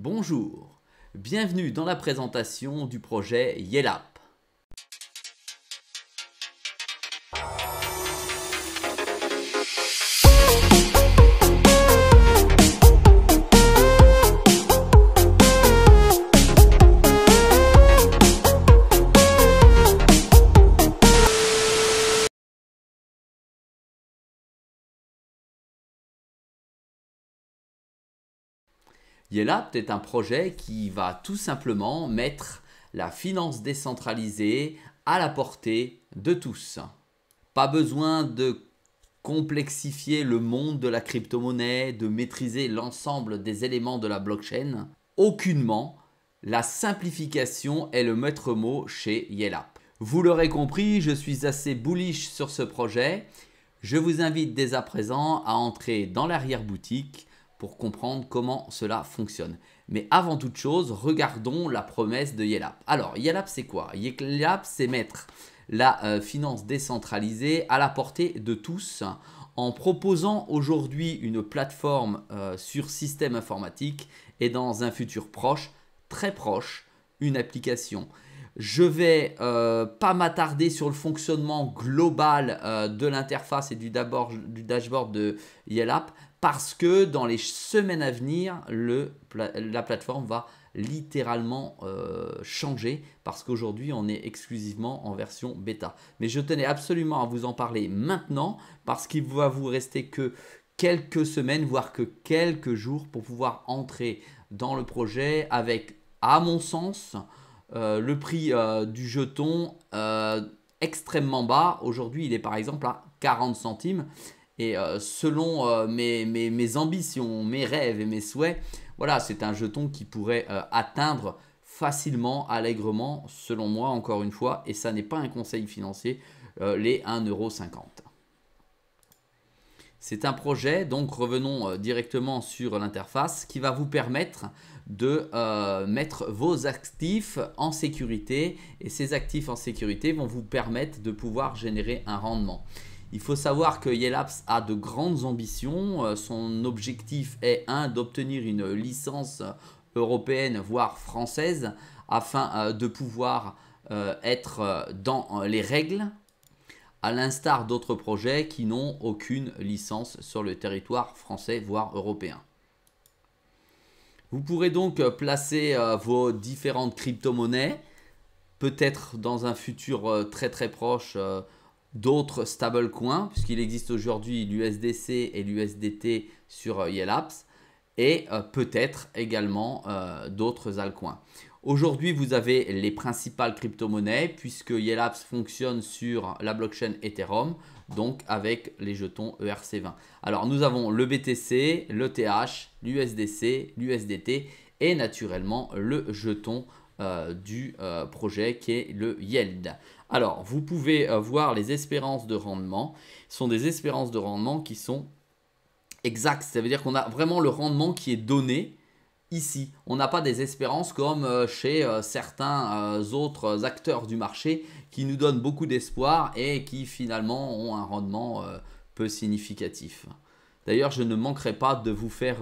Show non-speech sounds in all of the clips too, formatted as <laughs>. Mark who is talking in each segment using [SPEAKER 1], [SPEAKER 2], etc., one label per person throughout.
[SPEAKER 1] Bonjour, bienvenue dans la présentation du projet YELAP. Yelap est un projet qui va tout simplement mettre la finance décentralisée à la portée de tous. Pas besoin de complexifier le monde de la crypto-monnaie, de maîtriser l'ensemble des éléments de la blockchain. Aucunement, la simplification est le maître mot chez Yelap. Vous l'aurez compris, je suis assez bullish sur ce projet. Je vous invite dès à présent à entrer dans l'arrière-boutique pour comprendre comment cela fonctionne. Mais avant toute chose, regardons la promesse de Yelap. Alors, Yelap, c'est quoi Yelap, c'est mettre la euh, finance décentralisée à la portée de tous en proposant aujourd'hui une plateforme euh, sur système informatique et dans un futur proche, très proche, une application. Je vais euh, pas m'attarder sur le fonctionnement global de l'interface et du, du, dashboard de Yelap parce que dans les semaines à venir, le, la plateforme va littéralement euh, changer parce qu'aujourd'hui on est exclusivement en version bêta. Mais je tenais absolument à vous en parler maintenant parce qu'il va vous rester que quelques semaines, voire que quelques jours pour pouvoir entrer dans le projet avec, à mon sens, euh, le prix euh, du jeton extrêmement bas. Aujourd'hui il est par exemple à 40 centimes et euh, selon euh, mes, ambitions, mes rêves et mes souhaits, voilà, c'est un jeton qui pourrait euh, atteindre facilement, allègrement, selon moi, encore une fois, et ça n'est pas un conseil financier, les 1,50€. C'est un projet, donc revenons directement sur l'interface, qui va vous permettre de mettre vos actifs en sécurité. Et ces actifs en sécurité vont vous permettre de pouvoir générer un rendement. Il faut savoir que Yelaps a de grandes ambitions. Euh, son objectif est, un, d'obtenir une licence européenne, voire française, afin euh, de pouvoir euh, être dans les règles, à l'instar d'autres projets qui n'ont aucune licence sur le territoire français, voire européen. Vous pourrez donc placer vos différentes crypto-monnaies, peut-être dans un futur très très proche, d'autres stablecoins, puisqu'il existe aujourd'hui l'USDC et l'USDT sur euh, Yelaps et euh, peut-être également euh, d'autres alcoins. Aujourd'hui, vous avez les principales crypto-monnaies, puisque Yelaps fonctionne sur la blockchain Ethereum, donc avec les jetons ERC20. Alors, nous avons le BTC, le TH, l'USDC, l'USDT et naturellement le jeton euh, du euh, projet qui est le yield. Alors, vous pouvez euh, voir les espérances de rendement. Ce sont des espérances de rendement qui sont exactes. Ça veut dire qu'on a vraiment le rendement qui est donné ici. On n'a pas des espérances comme chez certains autres acteurs du marché qui nous donnent beaucoup d'espoir et qui finalement ont un rendement peu significatif. D'ailleurs, je ne manquerai pas de vous faire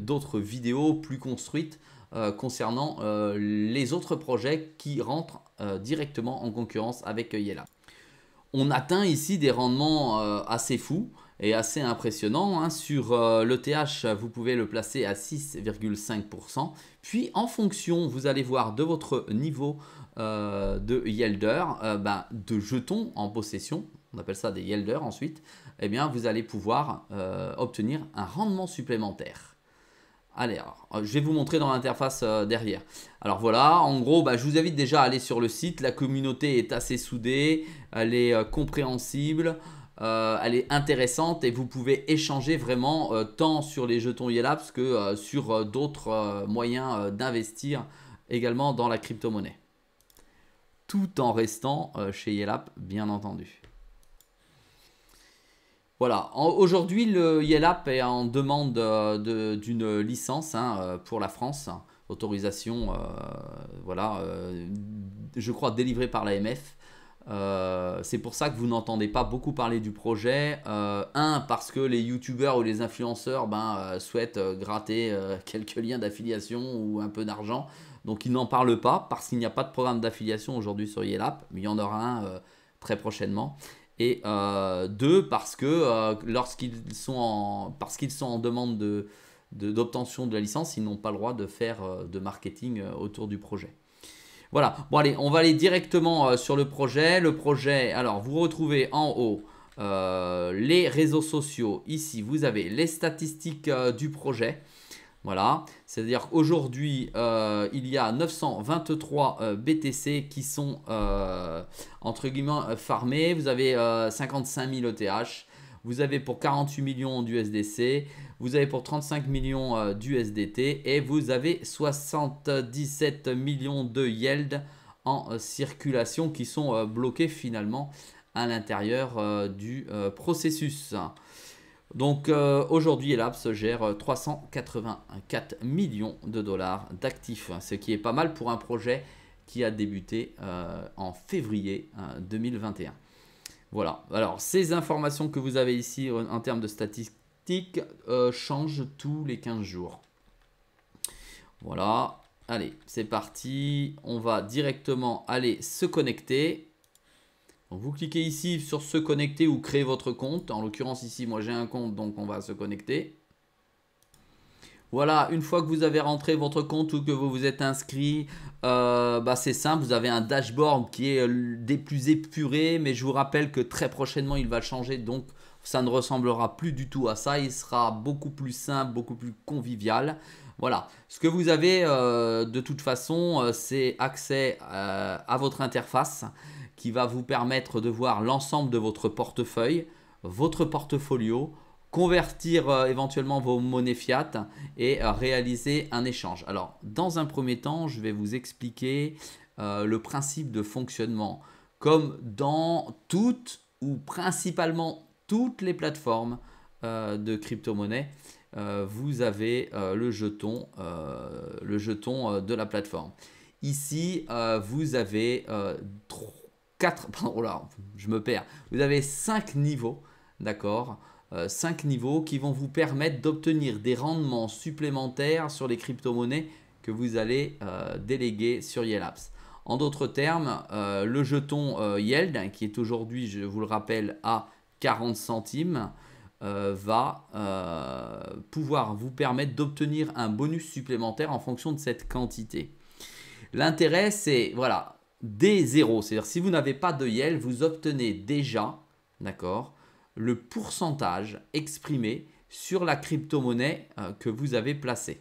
[SPEAKER 1] d'autres vidéos plus construites euh, concernant euh, les autres projets qui rentrent euh, directement en concurrence avec Yela. On atteint ici des rendements assez fous et assez impressionnants. Hein. Sur l'ETH, vous pouvez le placer à 6,5%. Puis en fonction, vous allez voir de votre niveau de Yelder, ben, de jetons en possession, on appelle ça des Yelder ensuite, eh bien, vous allez pouvoir obtenir un rendement supplémentaire. Allez, alors, euh, je vais vous montrer dans l'interface euh, derrière. Alors voilà, en gros, bah, je vous invite déjà à aller sur le site. La communauté est assez soudée, elle est euh, compréhensible, elle est intéressante et vous pouvez échanger vraiment tant sur les jetons Yelaps que sur d'autres moyens d'investir également dans la crypto-monnaie. Tout en restant chez Yelap, bien entendu. Voilà, aujourd'hui, le Yelap est en demande euh, d'une licence hein, euh, pour la France, autorisation, euh, voilà, je crois délivrée par l'AMF. c'est pour ça que vous n'entendez pas beaucoup parler du projet. un, parce que les youtubeurs ou les influenceurs ben, souhaitent gratter <laughs> quelques liens d'affiliation ou un peu d'argent. Donc ils n'en parlent pas parce qu'il n'y a pas de programme d'affiliation aujourd'hui sur Yelap, mais il y en aura un très prochainement et euh, deux parce que euh, lorsqu'ils sont en parce qu'ils sont en demande de d'obtention de, la licence, ils n'ont pas le droit de faire euh, de marketing autour du projet. Voilà, bon allez, on va aller directement sur le projet. Le projet, alors vous retrouvez en haut les réseaux sociaux. Ici, vous avez les statistiques du projet. Voilà, c'est-à-dire qu'aujourd'hui, euh, il y a 923 euh, BTC qui sont, euh, entre guillemets, farmés. Vous avez 55 000 ETH. Vous avez pour 48 millions d'USDC. Vous avez pour 35 millions d'USDT. Et vous avez 77 millions de yield en circulation qui sont bloqués finalement à l'intérieur du processus. Donc euh, aujourd'hui, se gère 384 euh, millions de dollars d'actifs, ce qui est pas mal pour un projet qui a débuté euh, en février 2021. Voilà, alors ces informations que vous avez ici en termes de statistiques changent tous les 15 jours. Voilà, allez, c'est parti, on va directement aller se connecter vous cliquez ici sur se connecter ou créer votre compte. En l'occurrence ici, moi j'ai un compte, donc on va se connecter. Voilà, une fois que vous avez rentré votre compte ou que vous vous êtes inscrit, euh, bah, c'est simple, vous avez un dashboard qui est euh, des plus épurés, mais je vous rappelle que très prochainement il va changer, donc ça ne ressemblera plus du tout à ça, il sera beaucoup plus simple, beaucoup plus convivial. Voilà, ce que vous avez euh, de toute façon, c'est accès à votre interface qui va vous permettre de voir l'ensemble de votre portefeuille, votre portfolio, convertir euh, éventuellement vos monnaies fiat et euh, réaliser un échange. Alors, dans un premier temps, je vais vous expliquer euh, le principe de fonctionnement. Comme dans toutes ou principalement toutes les plateformes de crypto-monnaie, vous avez le jeton, le jeton de la plateforme. Ici, vous avez trois 4, là, <laughs> je me perds. Vous avez 5 niveaux, d'accord 5 euh, niveaux qui vont vous permettre d'obtenir des rendements supplémentaires sur les crypto-monnaies que vous allez euh, déléguer sur Yelaps. En d'autres termes, euh, le jeton Yield, qui est aujourd'hui, je vous le rappelle, à 40 centimes, va pouvoir vous permettre d'obtenir un bonus supplémentaire en fonction de cette quantité. L'intérêt, c'est, voilà, D0. C'est-à-dire si vous n'avez pas de YEL, vous obtenez déjà d'accord, le pourcentage exprimé sur la crypto-monnaie euh, que vous avez placée.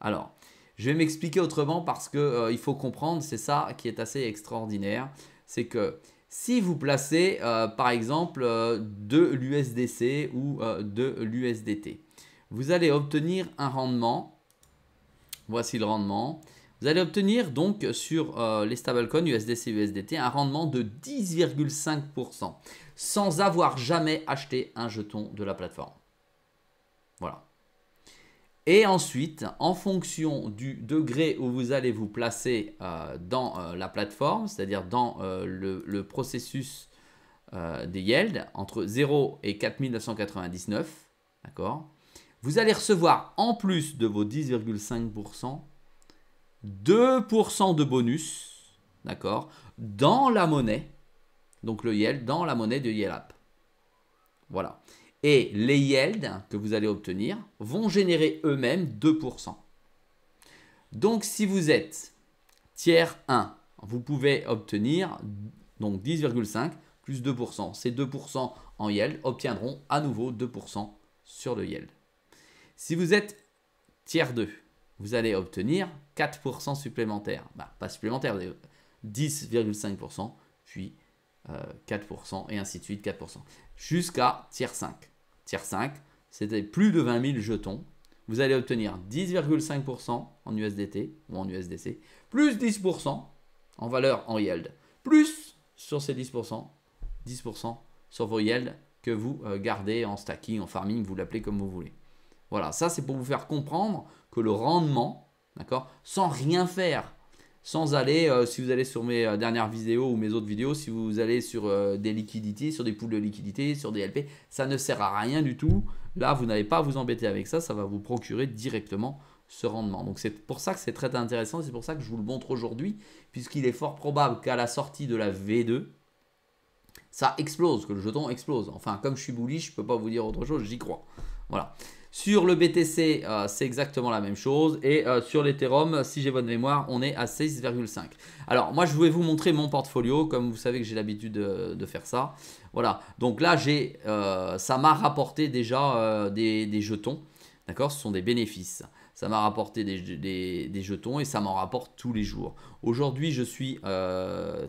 [SPEAKER 1] Alors, je vais m'expliquer autrement parce qu'il euh, faut comprendre, c'est ça qui est assez extraordinaire, c'est que si vous placez euh, par exemple de l'USDC ou de l'USDT, vous allez obtenir un rendement. Voici le rendement. Vous allez obtenir donc sur euh, les stablecoins USDC USDT un rendement de 10,5% sans avoir jamais acheté un jeton de la plateforme. Voilà. Et ensuite, en fonction du degré où vous allez vous placer euh, dans euh, la plateforme, c'est-à-dire dans le, processus des yields, entre 0 et 4999, d'accord, vous allez recevoir en plus de vos 10,5% 2% de bonus, d'accord, dans la monnaie, donc le yield, dans la monnaie de YELAP. Voilà. Et les yields que vous allez obtenir vont générer eux-mêmes 2%. Donc si vous êtes tiers 1, vous pouvez obtenir donc 10,5 plus 2%. Ces 2% en yield obtiendront à nouveau 2% sur le yield. Si vous êtes tiers 2, vous allez obtenir 4% supplémentaires. Bah, pas supplémentaires, 10,5%, euh, puis 4%, euh, et ainsi de suite, 4%. Jusqu'à tiers 5. Tiers 5, c'était plus de 20 000 jetons. Vous allez obtenir 10,5% en USDT ou en USDC, plus 10% en valeur en yield, plus sur ces 10%, 10% sur vos yields que vous euh, gardez en stacking, en farming, vous l'appelez comme vous voulez. Voilà, ça c'est pour vous faire comprendre que le rendement, d'accord, sans rien faire, sans aller, euh, si vous allez sur mes euh, dernières vidéos ou mes autres vidéos, si vous allez sur euh, des liquidités, sur des poules de liquidités, sur des LP, ça ne sert à rien du tout. Là, vous n'avez pas vous embêter avec ça, ça va vous procurer directement ce rendement. Donc c'est pour ça que c'est très intéressant, c'est pour ça que je vous le montre aujourd'hui, puisqu'il est fort probable qu'à la sortie de la V2, ça explose, que le jeton explose. Enfin, comme je suis bullish, je ne peux pas vous dire autre chose, j'y crois. Voilà. Sur le BTC, euh, c'est exactement la même chose. Et euh, sur l'Ethereum, si j'ai bonne mémoire, on est à 16,5. Alors moi, je vais vous montrer mon portfolio, comme vous savez que j'ai l'habitude de, faire ça. Voilà, donc là, j'ai, euh, ça m'a rapporté déjà des, jetons. D'accord Ce sont des bénéfices. Ça m'a rapporté des, des, jetons et ça m'en rapporte tous les jours. Aujourd'hui, je suis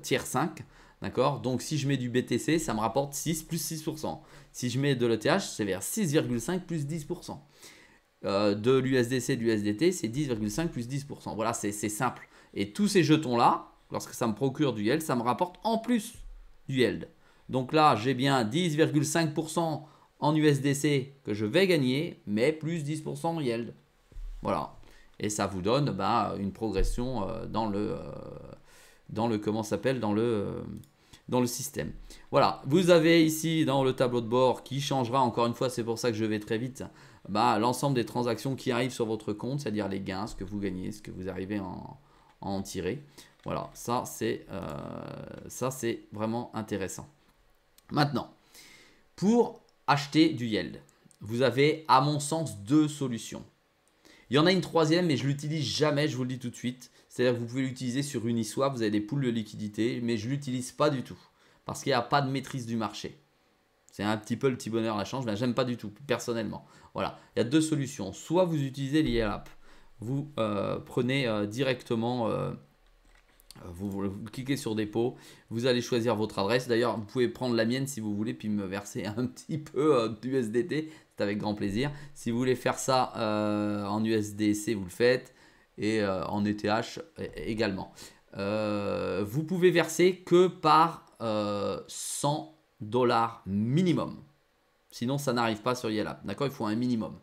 [SPEAKER 1] tiers 5. D'accord Donc si je mets du BTC, ça me rapporte 6 plus 6%. Si je mets de l'ETH, c'est vers 6,5 plus 10%. Euh, de l'USDC, de l'USDT, c'est 10,5 plus 10%. Voilà, c'est simple. Et tous ces jetons-là, lorsque ça me procure du yield, ça me rapporte en plus du yield. Donc là, j'ai bien 10,5% en USDC que je vais gagner, mais plus 10% en yield. Voilà. Et ça vous donne bah, une progression euh, dans le... Euh, dans le... Comment s'appelle Dans le dans le système. Voilà, vous avez ici dans le tableau de bord qui changera encore une fois, c'est pour ça que je vais très vite, bah, l'ensemble des transactions qui arrivent sur votre compte, c'est-à-dire les gains, ce que vous gagnez, ce que vous arrivez en, tirer. Voilà, euh, ça c'est vraiment intéressant. Maintenant, pour acheter du yield, vous avez à mon sens deux solutions. Il y en a une troisième, mais je l'utilise jamais, je vous le dis tout de suite. C'est-à-dire que vous pouvez l'utiliser sur Uniswap, vous avez des poules de liquidité, mais je l'utilise pas du tout. Parce qu'il n'y a pas de maîtrise du marché. C'est un petit peu le petit bonheur, la chance, mais j'aime pas du tout, personnellement. Voilà, il y a deux solutions. Soit vous utilisez App, vous euh, prenez euh, directement euh, vous, cliquez sur dépôt, vous allez choisir votre adresse. D'ailleurs, vous pouvez prendre la mienne si vous voulez, puis me verser <laughs> un petit peu d'USDT. Euh, C'est avec grand plaisir. Si vous voulez faire ça euh, en USDC, vous le faites. Et euh, en ETH également. vous pouvez verser que par 100 dollars minimum. Sinon, ça n'arrive pas sur Yelap. D'accord Il faut un minimum.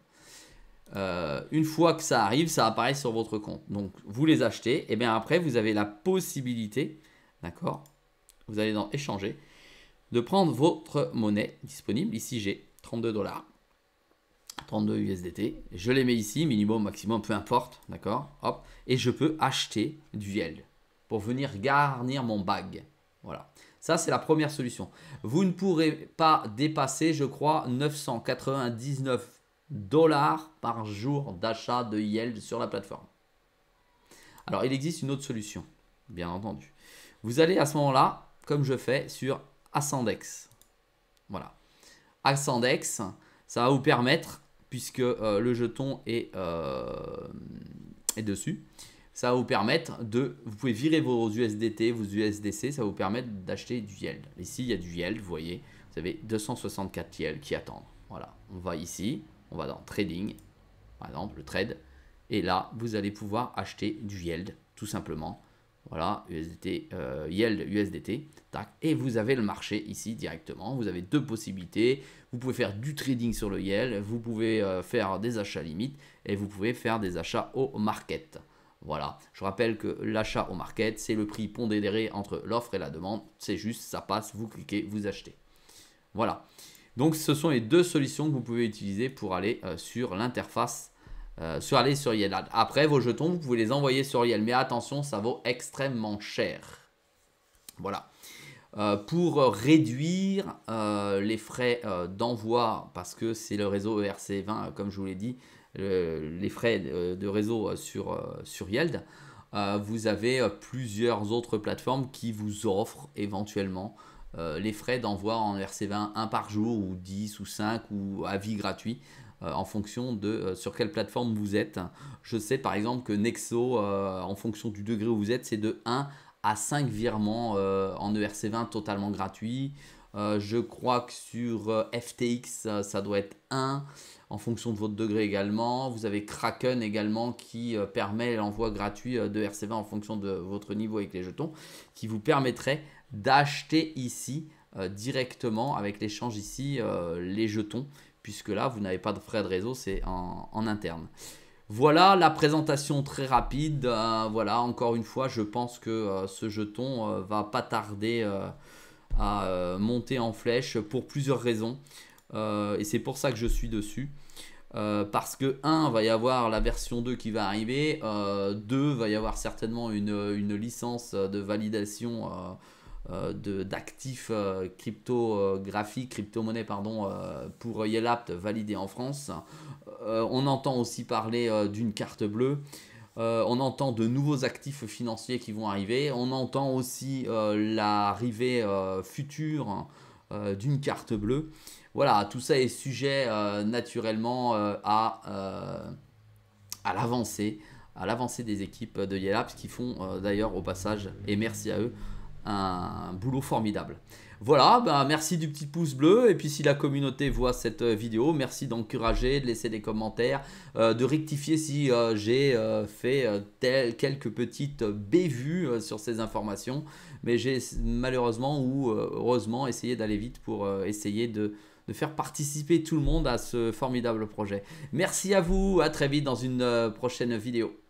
[SPEAKER 1] Euh, une fois que ça arrive, ça apparaît sur votre compte. Donc vous les achetez, et bien après vous avez la possibilité, d'accord Vous allez dans échanger, de prendre votre monnaie disponible. Ici j'ai 32 dollars, 32 USDT. Je les mets ici, minimum, maximum, peu importe, d'accord Hop, et je peux acheter du yield pour venir garnir mon bag. Voilà. Ça, c'est la première solution. Vous ne pourrez pas dépasser, je crois, 999 dollars par jour d'achat de Yield sur la plateforme. Alors, il existe une autre solution, bien entendu. Vous allez à ce moment-là, comme je fais, sur Ascendex. Voilà. Ascendex, ça va vous permettre, puisque euh, le jeton est, euh, est dessus, ça va vous permettre de... Vous pouvez virer vos USDT, vos USDC, ça va vous permettre d'acheter du Yield. Ici, il y a du Yield, vous voyez. Vous avez 264 Yield qui attendent. Voilà, on va ici. On va dans Trading, par exemple, le trade. Et là, vous allez pouvoir acheter du yield, tout simplement. Voilà, USDT, euh, yield USDT. Et vous avez le marché ici directement. Vous avez deux possibilités. Vous pouvez faire du trading sur le yield. Vous pouvez euh, faire des achats limites. Et vous pouvez faire des achats au market. Voilà, je rappelle que l'achat au market, c'est le prix pondéré entre l'offre et la demande. C'est juste, ça passe, vous cliquez, vous achetez. Voilà. Donc ce sont les deux solutions que vous pouvez utiliser pour aller euh, sur l'interface, euh, sur aller sur Yelad. Après, vos jetons, vous pouvez les envoyer sur Yield, mais attention, ça vaut extrêmement cher. Voilà. Euh, pour réduire les frais d'envoi, parce que c'est le réseau ERC20, comme je vous l'ai dit, les frais de réseau sur, sur Yeld, vous avez plusieurs autres plateformes qui vous offrent éventuellement euh, les frais d'envoi en erc 20 un par jour ou 10 ou 5 ou avis gratuit euh, en fonction de euh, sur quelle plateforme vous êtes. Je sais par exemple que Nexo, en fonction du degré où vous êtes, c'est de 1 à 5 virements en ERC20 totalement gratuits. je crois que sur FTX, ça doit être 1 en fonction de votre degré également. Vous avez Kraken également qui euh, permet l'envoi gratuit euh, de RC20 en fonction de votre niveau avec les jetons, qui vous permettrait d'acheter ici euh, directement avec l'échange ici les jetons, puisque là vous n'avez pas de frais de réseau, c'est en, interne. Voilà la présentation très rapide. voilà, encore une fois, je pense que ce jeton va pas tarder à monter en flèche pour plusieurs raisons. et c'est pour ça que je suis dessus. Euh, parce que 1 va y avoir la version 2 qui va arriver, euh, 2 va y avoir certainement une, licence de validation euh, euh, d'actifs crypto crypto-monnaies, pardon, pour Yelapt validée en France. on entend aussi parler d'une carte bleue. on entend de nouveaux actifs financiers qui vont arriver. On entend aussi l'arrivée future d'une carte bleue. Voilà, tout ça est sujet euh, naturellement euh, à, euh, à l'avancée, à l'avancée des équipes de Yelabs qui font d'ailleurs au passage, et merci à eux, un boulot formidable. Voilà, ben, merci du petit pouce bleu. Et puis si la communauté voit cette vidéo, merci d'encourager, de laisser des commentaires, de rectifier si j'ai fait tel, quelques petites bévues sur ces informations. Mais j'ai malheureusement ou heureusement essayé d'aller vite pour essayer de de faire participer tout le monde à ce formidable projet. Merci à vous, à très vite dans une euh, prochaine vidéo.